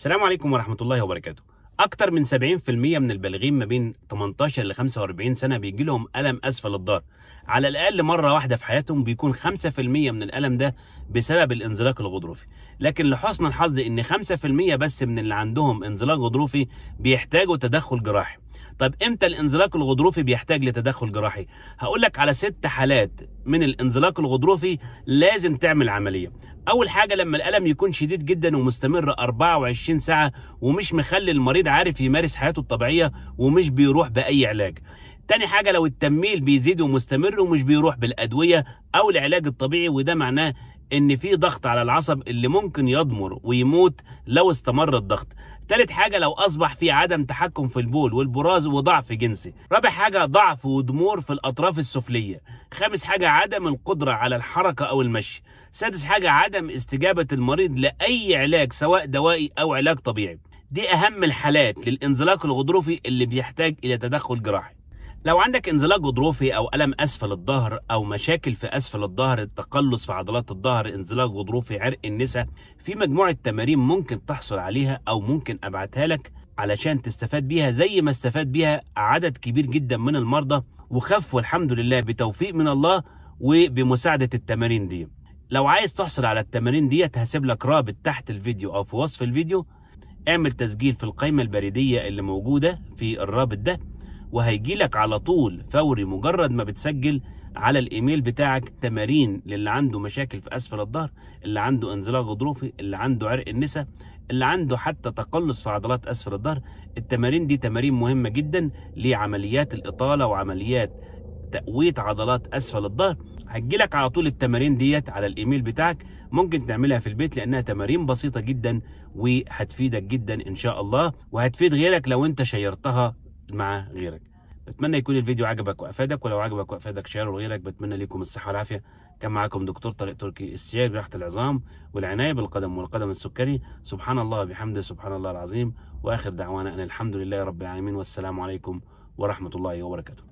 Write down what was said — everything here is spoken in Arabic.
السلام عليكم ورحمة الله وبركاته أكثر من 70% من البالغين ما بين 18 ل 45 سنة بيجي لهم ألم أسفل الظهر على الأقل مرة واحدة في حياتهم بيكون 5% من الألم ده بسبب الانزلاق الغضروفي لكن لحسن الحظ إن 5% بس من اللي عندهم انزلاق غضروفي بيحتاجوا تدخل جراحي طب امتى الانزلاق الغضروفي بيحتاج لتدخل جراحي هقول لك على ست حالات من الانزلاق الغضروفي لازم تعمل عملية اول حاجه لما الالم يكون شديد جدا ومستمر 24 ساعه ومش مخلي المريض عارف يمارس حياته الطبيعيه ومش بيروح باي علاج تاني حاجة لو التنميل بيزيد ومستمر ومش بيروح بالأدوية أو العلاج الطبيعي وده معناه ان في ضغط على العصب اللي ممكن يضمر ويموت لو استمر الضغط ثالث حاجه لو اصبح في عدم تحكم في البول والبراز وضعف جنسي رابع حاجه ضعف وضمور في الاطراف السفليه خامس حاجه عدم القدره على الحركه او المشي سادس حاجه عدم استجابه المريض لاي علاج سواء دوائي او علاج طبيعي دي اهم الحالات للانزلاق الغضروفي اللي بيحتاج الى تدخل جراحي لو عندك انزلاق غضروفي او الم اسفل الظهر او مشاكل في اسفل الظهر التقلص في عضلات الظهر انزلاق غضروفي عرق النسا في مجموعه تمارين ممكن تحصل عليها او ممكن ابعتها لك علشان تستفاد بيها زي ما استفاد بيها عدد كبير جدا من المرضى وخفوا الحمد لله بتوفيق من الله وبمساعده التمارين دي لو عايز تحصل على التمارين ديت هسيب لك رابط تحت الفيديو او في وصف الفيديو اعمل تسجيل في القائمه البريديه اللي موجوده في الرابط ده وهيجي لك على طول فوري مجرد ما بتسجل على الايميل بتاعك تمارين للي عنده مشاكل في اسفل الظهر اللي عنده انزلاق غضروفي اللي عنده عرق النسا اللي عنده حتى تقلص في عضلات اسفل الظهر التمارين دي تمارين مهمه جدا لعمليات الاطاله وعمليات تقويه عضلات اسفل الظهر هتجيلك على طول التمارين ديت على الايميل بتاعك ممكن تعملها في البيت لانها تمارين بسيطه جدا وهتفيدك جدا ان شاء الله وهتفيد غيرك لو انت شيرتها مع غيرك بتمنى يكون الفيديو عجبك وافادك ولو عجبك وافادك شيره لغيرك بتمنى ليكم الصحه والعافيه كان معاكم دكتور طارق تركي استشاري جراحه العظام والعنايه بالقدم والقدم السكري سبحان الله وبحمده سبحان الله العظيم واخر دعوانا ان الحمد لله رب العالمين والسلام عليكم ورحمه الله وبركاته